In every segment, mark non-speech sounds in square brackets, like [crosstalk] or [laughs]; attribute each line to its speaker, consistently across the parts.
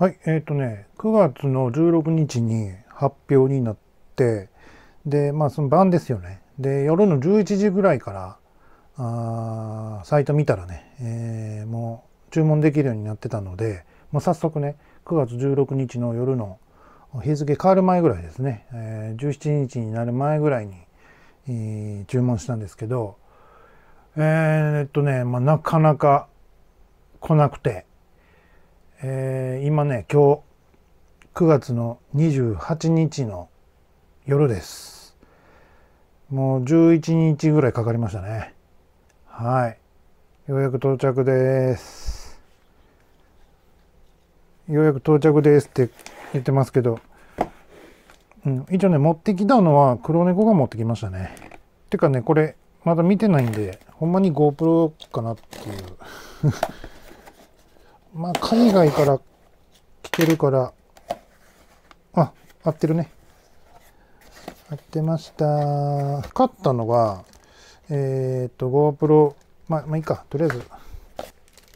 Speaker 1: はい、えっ、ー、とね、9月の16日に発表になって、で、まあその晩ですよね。で、夜の11時ぐらいから、あサイト見たらね、えー、もう注文できるようになってたので、もう早速ね、9月16日の夜の日付変わる前ぐらいですね、えー、17日になる前ぐらいに、えー、注文したんですけど、えー、っとね、まあ、なかなか来なくて、えー、今ね今日9月の28日の夜ですもう11日ぐらいかかりましたねはいようやく到着ですようやく到着ですって言ってますけど、うん、一応ね持ってきたのは黒猫が持ってきましたねてかねこれまだ見てないんでほんまに GoPro かなっていうまあ、海外から来てるから、あ、合ってるね。合ってました。買ったのは、えっ、ー、と、GoPro、まあ、まあいいか、とりあえず。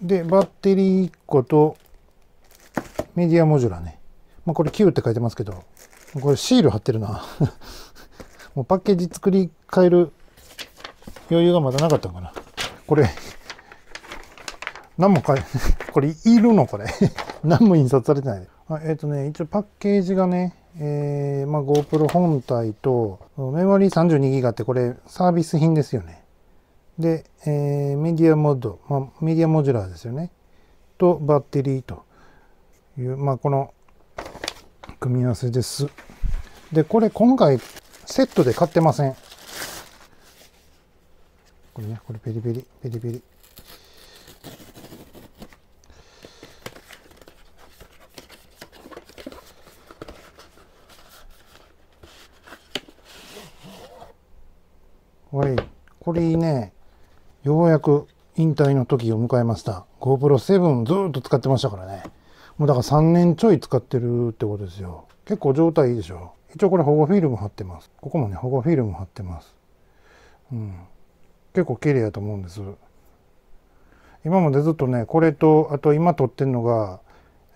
Speaker 1: で、バッテリー1個と、メディアモジュラーね。まあ、これ9って書いてますけど、これシール貼ってるな。[laughs] もうパッケージ作り変える余裕がまだなかったのかな。これ、何も変え、これいるのこれ [laughs] 何も印刷されてないえっ、ー、とね一応パッケージがねえー、まあ、GoPro 本体とメモリー 32GB ってこれサービス品ですよねで、えー、メディアモード、まあ、メディアモジュラーですよねとバッテリーというまあこの組み合わせですでこれ今回セットで買ってませんこれねこれペリペリペリペリりね、ようやく引退の時を迎えました。GoPro7 ずっと使ってましたからね。もうだから3年ちょい使ってるってことですよ。結構状態いいでしょ。一応これ保護フィルム貼ってます。ここもね、保護フィルム貼ってます。うん。結構綺麗やと思うんです。今までずっとね、これと、あと今撮ってんのが、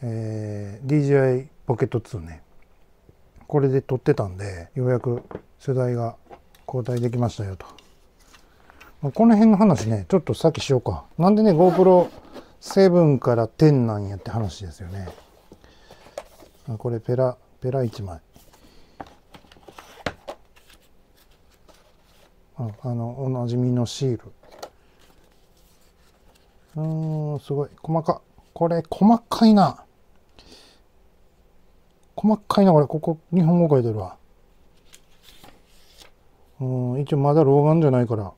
Speaker 1: えー、DJI ポケット2ね。これで撮ってたんで、ようやく世代が交代できましたよと。この辺の話ね、ちょっとさっきしようか。なんでね、GoPro7 から10なんやって話ですよね。これペラ、ペラ1枚。ああの、おなじみのシール。うーん、すごい。細か。これ、細かいな。細かいな、これ。ここ、日本語書いてるわ。うん、一応まだ老眼じゃないから。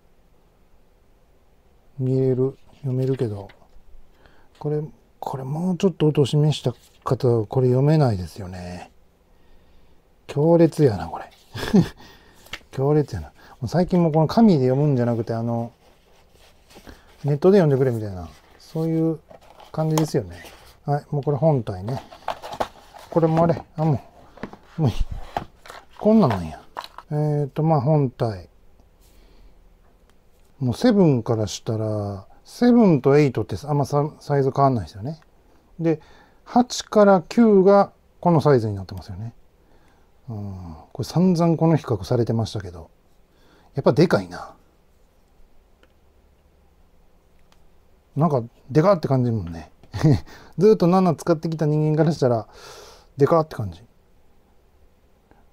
Speaker 1: 見える読めるけどこれこれもうちょっと音を示した方はこれ読めないですよね強烈やなこれ [laughs] 強烈やな最近もこの紙で読むんじゃなくてあのネットで読んでくれみたいなそういう感じですよねはいもうこれ本体ねこれもあれあもうもうこんなんなんやえっ、ー、とまあ本体もうセブンからしたら、セブンとエイトってあんまサイズ変わんないですよね。で、8から9がこのサイズになってますよね。うん、これ散々この比較されてましたけど、やっぱでかいな。なんかでかって感じもんね。[laughs] ずっと7使ってきた人間からしたら、でかって感じ。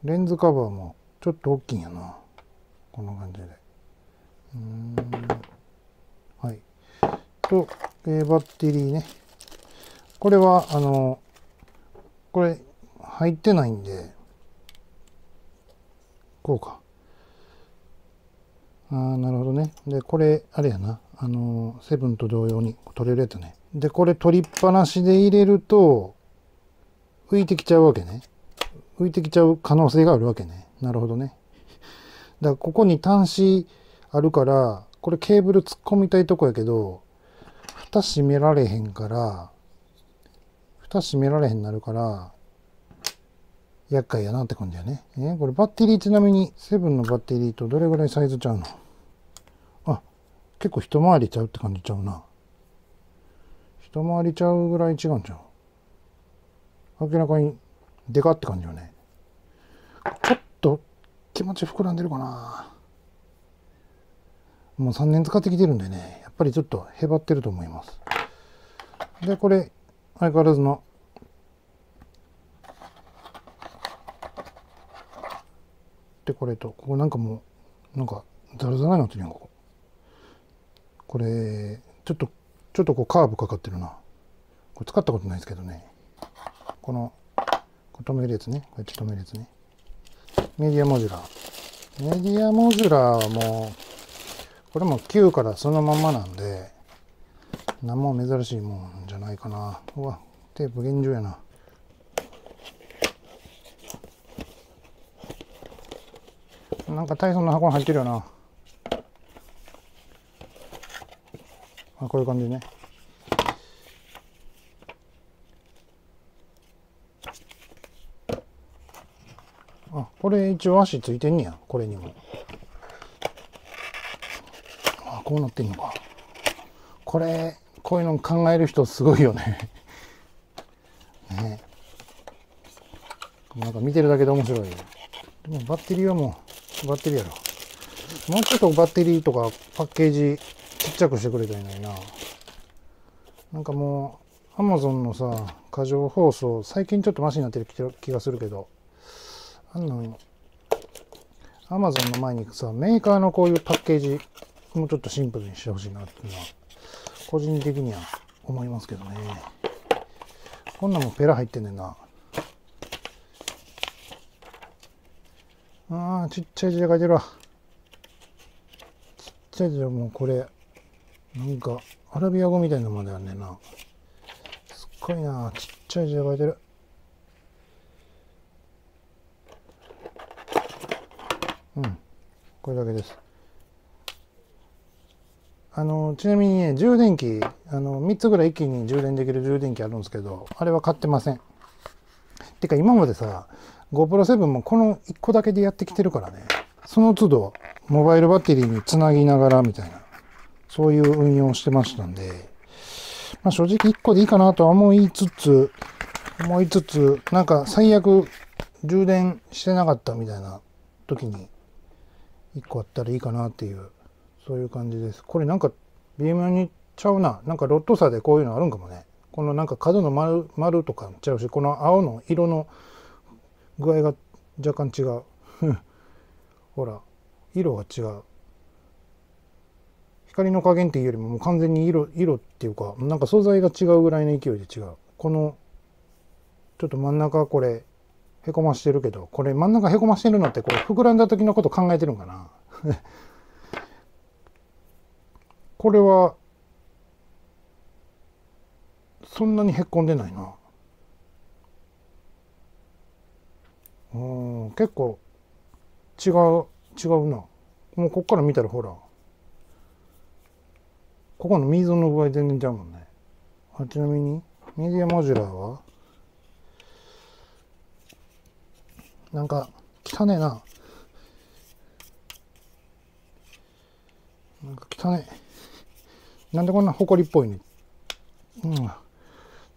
Speaker 1: レンズカバーもちょっと大きいんやな。こんな感じで。はい。と、えー、バッテリーね。これは、あの、これ、入ってないんで、こうか。ああ、なるほどね。で、これ、あれやな。あの、セブンと同様に取れるやつね。で、これ取りっぱなしで入れると、浮いてきちゃうわけね。浮いてきちゃう可能性があるわけね。なるほどね。だから、ここに端子、あるから、これケーブル突っ込みたいとこやけど、蓋閉められへんから、蓋閉められへんなるから、厄介やなって感じやね。えー、これバッテリーちなみに、セブンのバッテリーとどれぐらいサイズちゃうのあ、結構一回りちゃうって感じちゃうな。一回りちゃうぐらい違うんちゃう明らかにでかって感じよね。ちょっと気持ち膨らんでるかなもう3年使ってきてるんでね、やっぱりちょっとへばってると思います。で、これ、相変わらずの、で、これと、ここなんかもう、なんか、ザラザラになってるやここ。これ、ちょっと、ちょっとこうカーブかかってるな。これ使ったことないですけどね。この、こ止めるやつね。これて止めるやつね。メディアモジュラー。メディアモジュラーはもう、これも9からそのままなんで、何も珍しいもんじゃないかな。うわ、テープ現状やな。なんかタイソンの箱に入ってるよな。あ、こういう感じね。あ、これ一応足ついてんねや、これにも。こうなってんのかこれこういうの考える人すごいよね [laughs] ねなんか見てるだけで面白いでもバッテリーはもうバッテリーやろもうちょっとバッテリーとかパッケージちっちゃくしてくれたらいいななんかもうアマゾンのさ過剰包装最近ちょっとマシになってる気がするけどあんアマゾンの前にさメーカーのこういうパッケージもうちょっとシンプルにしてほしいなっていうのは、個人的には思いますけどね。こんなんもペラ入ってんねんな。ああ、ちっちゃい字で書いてるわ。ちっちゃい字はもうこれ、なんか、アラビア語みたいなのまであんねんな。すっごいな。ちっちゃい字で書いてる。うん。これだけです。あのちなみにね充電器あの3つぐらい一気に充電できる充電器あるんですけどあれは買ってませんてか今までさ GoPro7 もこの1個だけでやってきてるからねその都度モバイルバッテリーにつなぎながらみたいなそういう運用をしてましたんで、まあ、正直1個でいいかなとは思いつつ思いつつなんか最悪充電してなかったみたいな時に1個あったらいいかなっていうそういう感じですこれなんか微妙にちゃうななんかロット差でこういうのあるんかもねこのなんか角の丸丸とかちゃうしこの青の色の具合が若干違う [laughs] ほら色が違う光の加減っていうよりももう完全に色色っていうかなんか素材が違うぐらいの勢いで違うこのちょっと真ん中これへこましてるけどこれ真ん中へこましてるのってこれ膨らんだ時のこと考えてるんかなこれはそんなにへこんでないなうん結構違う違うなもうこっから見たらほらここの溝の具合全然ちゃうもんねあちなみにメディアモジュラーはなんか汚ねえななんか汚ねえなんでこんな埃っぽいの、うん、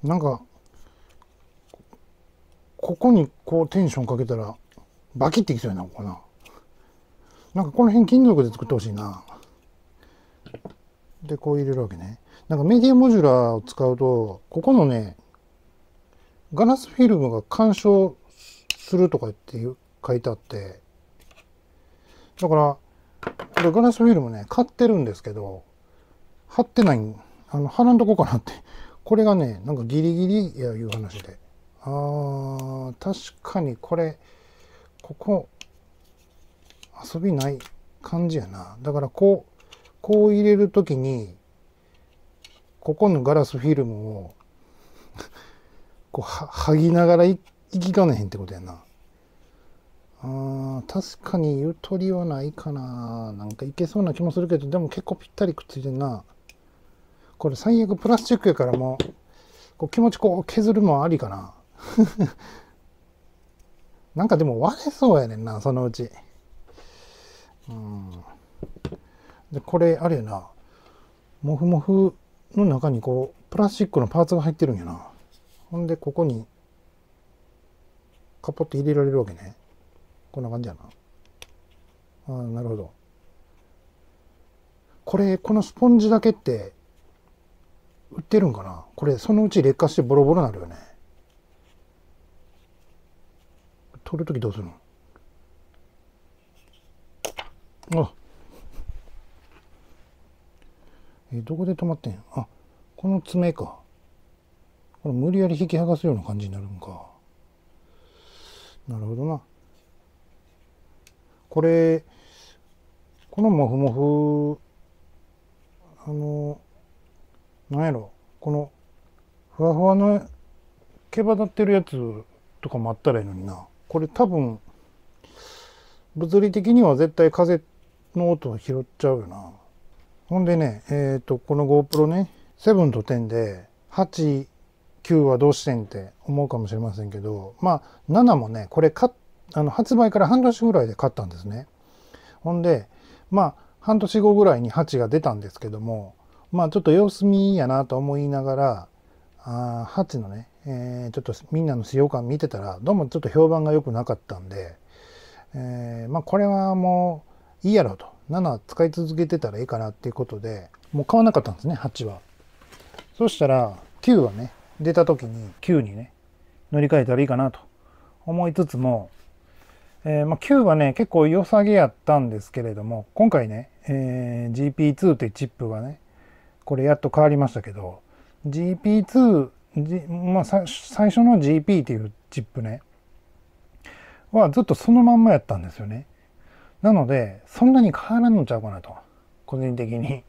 Speaker 1: なんかここにこうテンションかけたらバキってきそうやなのかななんかこの辺金属で作ってほしいなでこう入れるわけねなんかメディアモジュラーを使うとここのねガラスフィルムが干渉するとかっていう書いてあってだからこれガラスフィルムね買ってるんですけど張ってないあの貼らんとこかなってこれがねなんかギリギリやいう話であー確かにこれここ遊びない感じやなだからこうこう入れる時にここのガラスフィルムをこう剥ぎながらいきかねへんってことやなあ確かにゆとりはないかななんかいけそうな気もするけどでも結構ぴったりくっついてんなこれ最悪プラスチックやからもう、こう気持ちこう削るもありかな。[laughs] なんかでも割れそうやねんな、そのうち。うん。で、これ、あれやな。もふもふの中にこう、プラスチックのパーツが入ってるんやな。ほんで、ここに、カポッと入れられるわけね。こんな感じやな。ああ、なるほど。これ、このスポンジだけって、売ってるんかなこれそのうち劣化してボロボロなるよね取る時どうするのあえどこで止まってんあこの爪かこれ無理やり引き剥がすような感じになるんかなるほどなこれこのモフモフあのなんやろこのふわふわの毛羽立ってるやつとかもあったらいいのになこれ多分物理的には絶対風の音を拾っちゃうよなほんでねえっ、ー、とこの GoPro ね7と10で89はどうしてんって思うかもしれませんけどまあ7もねこれかあの発売から半年ぐらいで買ったんですねほんでまあ半年後ぐらいに8が出たんですけどもまあちょっと様子見やなと思いながら、あハチのね、えー、ちょっとみんなの使用感見てたら、どうもちょっと評判が良くなかったんで、えー、まあこれはもういいやろうと。7使い続けてたらいいかなっていうことで、もう買わなかったんですね、8は。そしたら、9はね、出た時に9にね、乗り換えたらいいかなと思いつつも、えー、まあ、9はね、結構良さげやったんですけれども、今回ね、えー、GP2 ってチップがね、これやっと変わりましたけど GP2、まあ、最初の GP っていうチップねはずっとそのまんまやったんですよね。なのでそんなに変わらんのちゃうかなと個人的に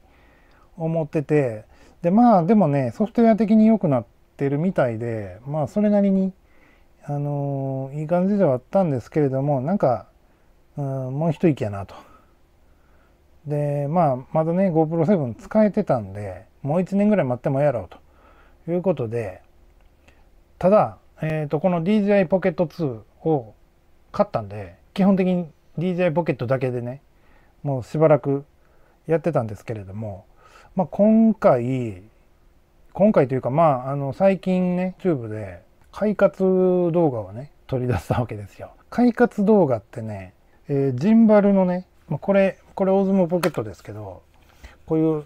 Speaker 1: 思っててでまあでもねソフトウェア的に良くなってるみたいでまあそれなりにあのいい感じではあったんですけれどもなんか、うん、もう一息やなと。でまあまだね GoPro7 使えてたんでもう1年ぐらい待ってもやろうということでただ、えーと、この DJI ポケット2を買ったんで基本的に DJI ポケットだけでねもうしばらくやってたんですけれども、まあ、今回今回というかまああの最近ね YouTube で快活動画をね取り出したわけですよ。快活動画ってね、えー、ジンバルのねまあ、これこれ大相撲ポケットですけどこういう、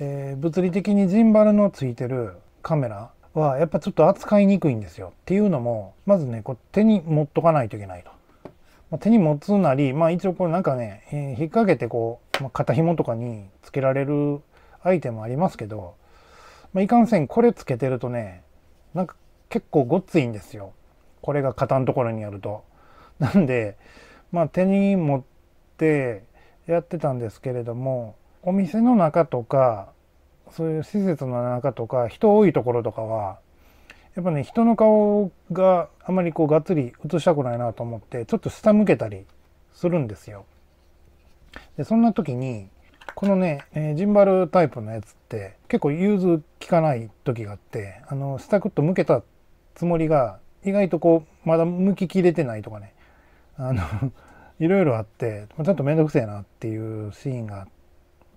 Speaker 1: えー、物理的にジンバルのついてるカメラはやっぱちょっと扱いにくいんですよっていうのもまずねこう手に持っとかないといけないと、まあ、手に持つなりまあ一応これなんかね、えー、引っ掛けてこう、まあ、肩紐とかにつけられるアイテムありますけど、まあ、いかんせんこれつけてるとねなんか結構ごっついんですよこれが肩のところにやると。なんでまあ手に持ってってやってたんですけれどもお店の中とかそういう施設の中とか人多いところとかはやっぱね人の顔があまりこうがっつり映したくないなと思ってちょっと下向けたりするんですよ。でそんな時にこのね、えジンバルタイプのやつって結構融通効かない時があってあの下くっと向けたつもりが意外とこうまだ向ききれてないとかねあのいろいろあってちょっと面倒くせえなっていうシーンが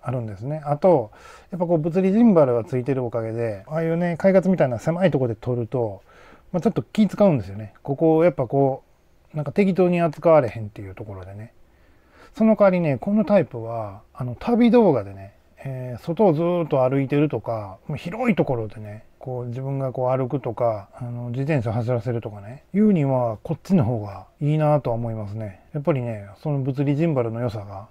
Speaker 1: あるんですねあとやっぱこう物理ジンバルがついてるおかげでああいうね快活みたいな狭いとこで撮ると、まあ、ちょっと気使うんですよねここをやっぱこうなんか適当に扱われへんっていうところでねその代わりねこのタイプはあの旅動画でねえー、外をずっと歩いてるとか広いところでねこう自分がこう歩くとかあの自転車を走らせるとかねいうにはこっちの方がいいなとは思いますねやっぱりねその物理ジンバルの良さが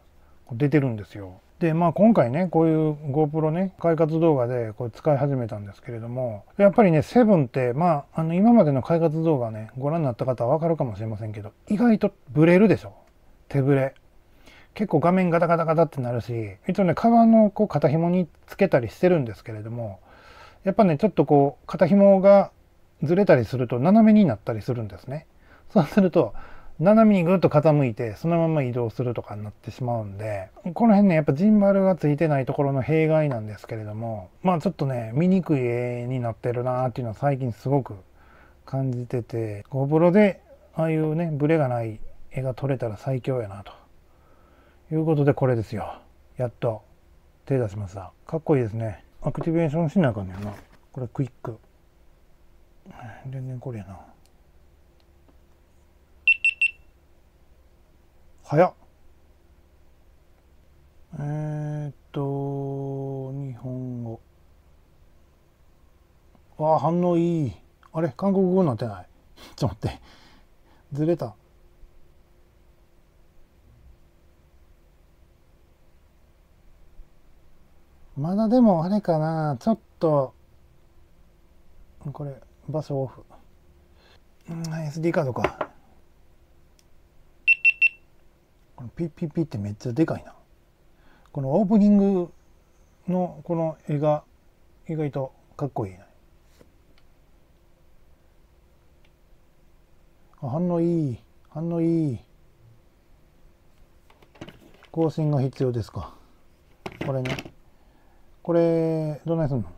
Speaker 1: 出てるんですよでまあ今回ねこういう GoPro ね快活動画でこれ使い始めたんですけれどもやっぱりね7ってまああの今までの快活動画ねご覧になった方は分かるかもしれませんけど意外とブレるでしょ手ブレ結構画面ガタガタガタってなるし一応ね革のこう肩紐につけたりしてるんですけれどもやっぱねちょっとこう肩紐がずれたりすると斜めになったりするんですね。そうすると斜めにぐっと傾いてそのまま移動するとかになってしまうんでこの辺ねやっぱジンバルがついてないところの弊害なんですけれどもまあちょっとね見にくい絵になってるなーっていうのは最近すごく感じてて GoPro でああいうねブレがない絵が撮れたら最強やなということでこれですよやっと手出しましたかっこいいですねアクティベーションしなあかんねんなこれクイック全然これやな早っえー、っと日本語わあ反応いいあれ韓国語になってない [laughs] ちょっと待ってずれたまだでもあれかなちょっとこれ場所オフ、うん、SD カードかこの PPP ってめっちゃでかいなこのオープニングのこの絵が意外とかっこいいね反応いい反応いい更新が必要ですかこれねこれどないすんの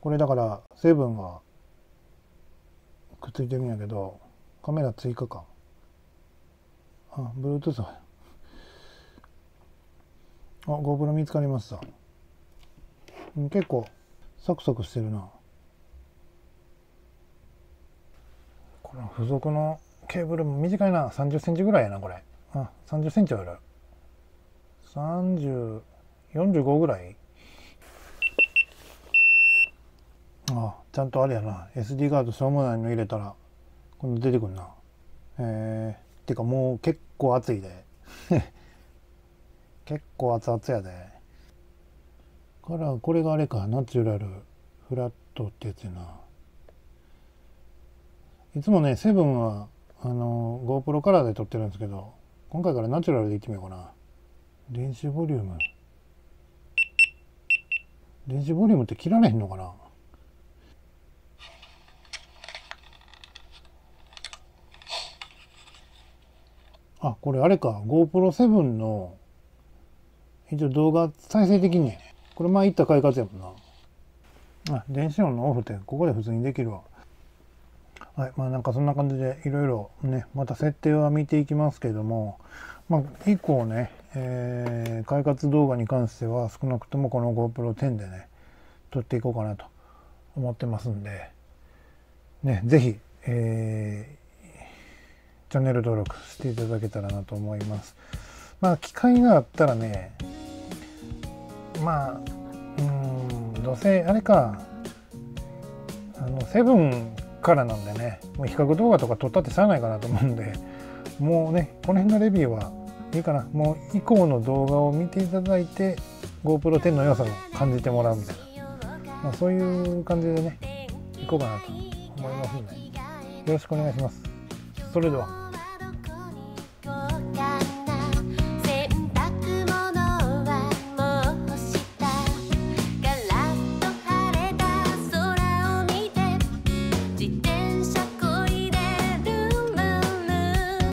Speaker 1: これだから成分がくっついてるんやけどカメラ追加かあ Bluetooth あ GoPro 見つかりました結構サクサクしてるなこの付属のケーブルも短いな3 0ンチぐらいやなこれあ3 0ンチある3045ぐらいあちゃんとあれやな SD カードしょうもないの入れたらこの出てくるなえー、てかもう結構熱いで [laughs] 結構熱々やでからこれがあれかナチュラルフラットってやつやないつもねセブンはあの GoPro カラーで撮ってるんですけど今回からナチュラルでいってみようかな電子ボリューム電子ボリュームって切られへんのかなあこれあれか GoPro7 の一応動画再生的にこれ前言った快活やもんなあ電子音のオフってここで普通にできるわはいまあなんかそんな感じでいろいろねまた設定は見ていきますけどもまあ以降ねえー、快活動画に関しては少なくともこの GoPro10 でね撮っていこうかなと思ってますんでね是非、えー、チャンネル登録していただけたらなと思いますまあ機会があったらねまあうんどうせあれかあのセブンからなんでねもう比較動画とか撮ったってしゃあないかなと思うんでもうねこの辺のレビューはいいかなもう以降の動画を見ていただいて GoPro10 の良さを感じてもらうみたいな、まあ、そういう感じでねいこうかなと思いますのでよろしくお願いしますそれでは